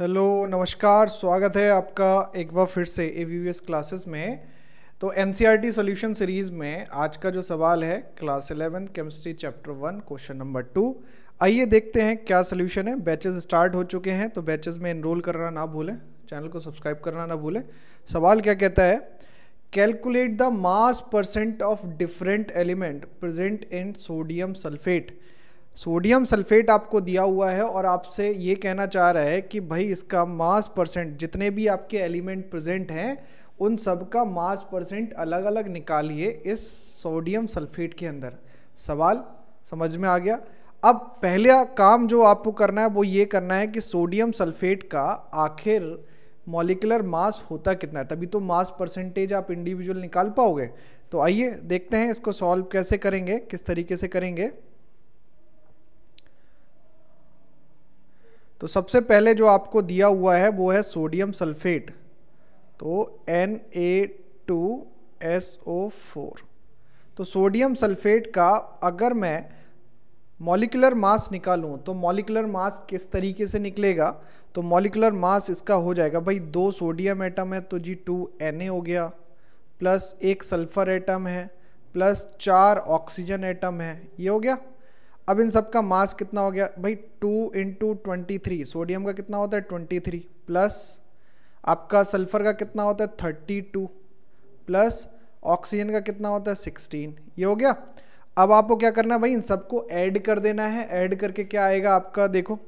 hello नमस्कार स्वागत है आपका एक बार फिर से ए क्लासेस में तो एन सी सोल्यूशन सीरीज़ में आज का जो सवाल है class eleventh chemistry chapter one question number two आइए देखते हैं क्या सोल्यूशन है बैचेज स्टार्ट हो चुके हैं तो बैचेज में इनरोल करना ना भूलें चैनल को सब्सक्राइब करना ना भूलें सवाल क्या कहता है calculate the mass percent of different element present in sodium sulphate sodium sulphate आपको दिया हुआ है और आपसे ये कहना चाह रहा है कि भाई इसका मास परसेंट जितने भी आपके एलिमेंट प्रेजेंट हैं उन सब का मास परसेंट अलग अलग निकालिए इस सोडियम सल्फेट के अंदर सवाल समझ में आ गया अब पहला काम जो आपको करना है वो ये करना है कि सोडियम सल्फेट का आखिर मॉलिकुलर मास होता कितना है तभी तो मास परसेंटेज आप इंडिविजुअल निकाल पाओगे तो आइए देखते हैं इसको सॉल्व कैसे करेंगे किस तरीके से करेंगे तो सबसे पहले जो आपको दिया हुआ है वो है सोडियम सल्फेट तो N A two S O four तो सोडियम सल्फेट का अगर मैं मॉलिकुलर मास निकालूं तो मॉलिकुलर मास किस तरीके से निकलेगा तो मॉलिकुलर मास इसका हो जाएगा भाई दो सोडियम एटम है तो जी टू एन ए हो गया प्लस एक सल्फर एटम है प्लस चार ऑक्सीजन एटम है ये हो गया अब इन सब का मास कितना हो गया भाई two into twenty three sodium का कितना होता है ट्वेंटी थ्री प्लस आपका सल्फर का कितना होता है थर्टी टू प्लस ऑक्सीजन का कितना होता है सिक्सटीन ये हो गया अब आपको क्या करना है भाई इन सबको ऐड कर देना है ऐड करके क्या आएगा आपका देखो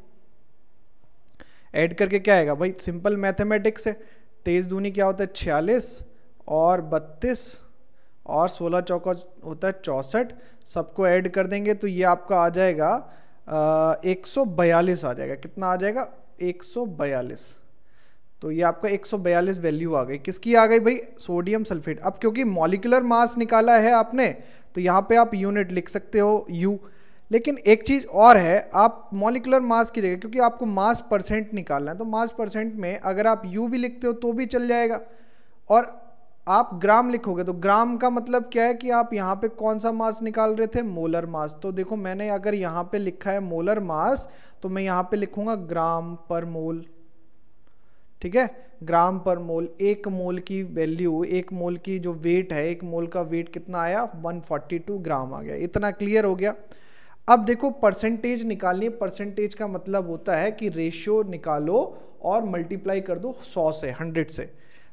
ऐड करके क्या आएगा भाई सिंपल मैथमेटिक्स है तेईस दूनी क्या होता है छियालीस और बत्तीस और सोलह चौका होता है चौंसठ सबको ऐड कर देंगे तो ये आपका आ जाएगा एक सौ बयालीस आ जाएगा कितना आ जाएगा एक सौ बयालीस तो ये आपका 142 वैल्यू आ गई किसकी आ गई भाई सोडियम सल्फेट अब क्योंकि मॉलिकुलर मास निकाला है आपने तो यहाँ पे आप यूनिट लिख सकते हो यू लेकिन एक चीज़ और है आप मॉलिकुलर मास की जगह क्योंकि आपको मास परसेंट निकालना है तो मास परसेंट में अगर आप यू भी लिखते हो तो भी चल जाएगा और आप ग्राम लिखोगे तो ग्राम का मतलब क्या है कि आप यहाँ पे कौन सा मास निकाल रहे थे मोलर मास तो देखो मैंने अगर यहाँ पे लिखा है मोलर मास तो मैं यहाँ पे लिखूंगा ग्राम पर मोल ठीक है ग्राम पर मोल एक मोल की वैल्यू एक मोल की जो वेट है एक मोल का वेट कितना आया 142 ग्राम आ गया इतना क्लियर हो गया अब देखो परसेंटेज निकालनी परसेंटेज का मतलब होता है कि रेशियो निकालो और मल्टीप्लाई कर दो 100 से 100 से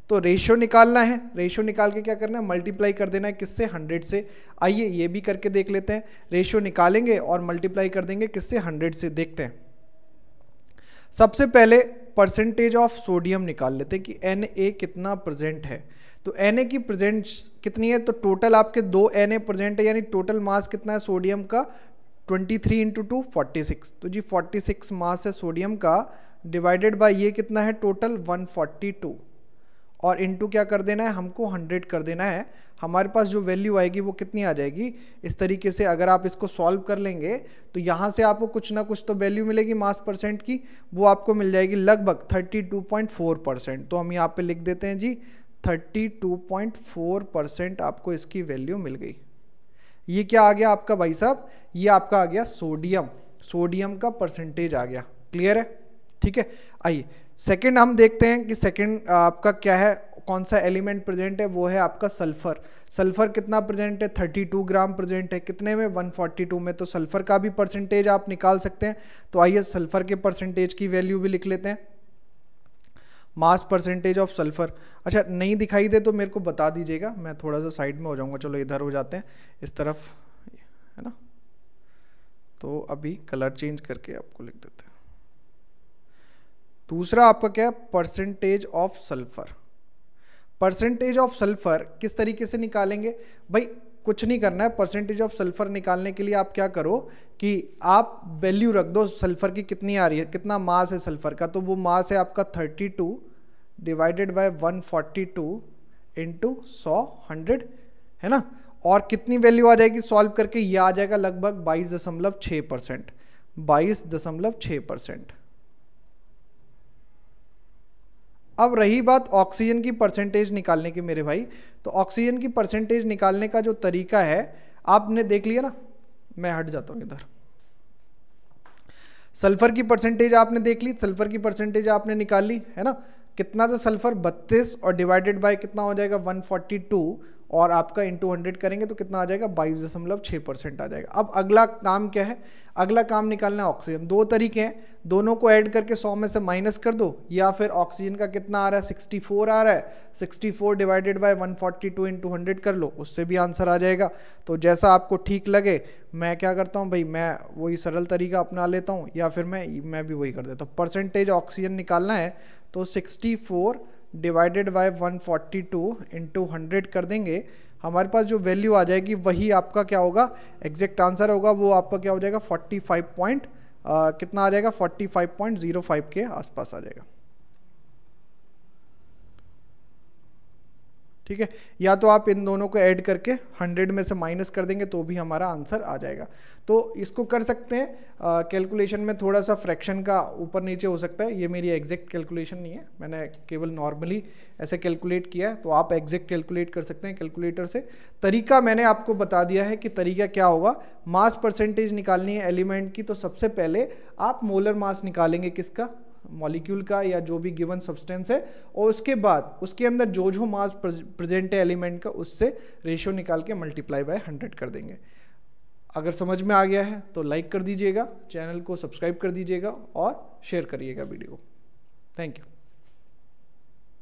तो रेशो निकालना है रेशो निकाल के क्या करना है मल्टीप्लाई कर देना है किससे हंड्रेड से आइए ये भी करके देख लेते हैं रेशो निकालेंगे और मल्टीप्लाई कर देंगे किससे हंड्रेड से देखते हैं सबसे पहले परसेंटेज ऑफ सोडियम निकाल लेते हैं कि एन कितना प्रजेंट है तो एन की प्रेजेंट कितनी है तो टोटल आपके दो एन प्रेजेंट है यानी टोटल मास कितना है सोडियम का 23 थ्री इंटू टू फोर्टी तो जी 46 मास है सोडियम का डिवाइडेड बाय ये कितना है टोटल 142 और इनटू क्या कर देना है हमको हंड्रेड कर देना है हमारे पास जो वैल्यू आएगी वो कितनी आ जाएगी इस तरीके से अगर आप इसको सॉल्व कर लेंगे तो यहाँ से आपको कुछ ना कुछ तो वैल्यू मिलेगी मास परसेंट की वो आपको मिल जाएगी लगभग 32.4 परसेंट तो हम यहाँ पे लिख देते हैं जी 32.4 परसेंट आपको इसकी वैल्यू मिल गई ये क्या आ गया आपका भाई साहब ये आपका आ गया सोडियम सोडियम का परसेंटेज आ गया क्लियर है ठीक है आइए सेकेंड हम देखते हैं कि सेकेंड आपका क्या है कौन सा एलिमेंट प्रेजेंट है वो है आपका सल्फर सल्फर कितना प्रेजेंट है 32 ग्राम प्रेजेंट है कितने में 142 में तो सल्फर का भी परसेंटेज आप निकाल सकते हैं तो आइए सल्फर के परसेंटेज की वैल्यू भी लिख लेते हैं मास परसेंटेज ऑफ सल्फर अच्छा नहीं दिखाई दे तो मेरे को बता दीजिएगा मैं थोड़ा सा साइड में हो जाऊंगा चलो इधर हो जाते हैं इस तरफ है ना तो अभी कलर चेंज करके आपको लिख देते हैं दूसरा आपका क्या है percentage of sulphur percentage of sulphur किस तरीके से निकालेंगे भाई कुछ नहीं करना है परसेंटेज ऑफ सल्फर निकालने के लिए आप क्या करो कि आप वैल्यू रख दो सल्फर की कितनी आ रही है कितना मास है सल्फर का तो वो मास है आपका 32 divided by 142 forty two into सौ हंड्रेड है ना और कितनी वैल्यू आ जाएगी सॉल्व करके ये आ जाएगा लगभग बाईस दशमलव छः परसेंट बाईस दशमलव छः परसेंट अब रही बात ऑक्सीजन की परसेंटेज निकालने की मेरे भाई तो ऑक्सीजन की परसेंटेज निकालने का जो तरीका है आपने देख लिया ना मैं हट जाता हूँ इधर सल्फर की परसेंटेज आपने देख ली सल्फर की परसेंटेज आपने निकाल ली है ना कितना था सल्फर 32 और डिवाइडेड बाय कितना हो जाएगा 142 और आपका इंटू हंड्रेड करेंगे तो कितना आ जाएगा बाईस दशमलव छः परसेंट आ जाएगा अब अगला काम क्या है अगला काम निकालना है ऑक्सीजन दो तरीके हैं दोनों को ऐड करके सौ में से माइनस कर दो या फिर ऑक्सीजन का कितना आ रहा है सिक्सटी फोर आ रहा है sixty four divided by one forty two into hundred कर लो उससे भी आंसर आ जाएगा तो जैसा आपको ठीक लगे मैं क्या करता हूँ भाई मैं वही सरल तरीका अपना लेता हूँ या फिर मैं मैं भी वही कर देता हूँ परसेंटेज ऑक्सीजन निकालना है तो sixty four divided by 142 into hundred कर देंगे हमारे पास जो वैल्यू आ जाएगी वही आपका क्या होगा एग्जैक्ट आंसर होगा वो आपका क्या हो जाएगा 45 पॉइंट कितना आ जाएगा 45.05 के आसपास आ जाएगा ठीक है या तो आप इन दोनों को ऐड करके 100 में से माइनस कर देंगे तो भी हमारा आंसर आ जाएगा तो इसको कर सकते हैं कैलकुलेशन में थोड़ा सा फ्रैक्शन का ऊपर नीचे हो सकता है ये मेरी एग्जैक्ट कैलकुलेशन नहीं है मैंने केवल नॉर्मली ऐसे कैलकुलेट किया है तो आप एग्जैक्ट कैलकुलेट कर सकते हैं कैलकुलेटर से तरीका मैंने आपको बता दिया है कि तरीका क्या होगा मास परसेंटेज निकालनी है एलिमेंट की तो सबसे पहले आप मोलर मास निकालेंगे किसका मॉलिक्यूल का या जो भी गिवन सब्सटेंस है और उसके बाद उसके अंदर जो जो मास प्रेजेंट है एलिमेंट का उससे रेशियो निकाल के मल्टीप्लाई बाय हंड्रेड कर देंगे अगर समझ में आ गया है तो लाइक कर दीजिएगा चैनल को सब्सक्राइब कर दीजिएगा और शेयर करिएगा वीडियो थैंक यू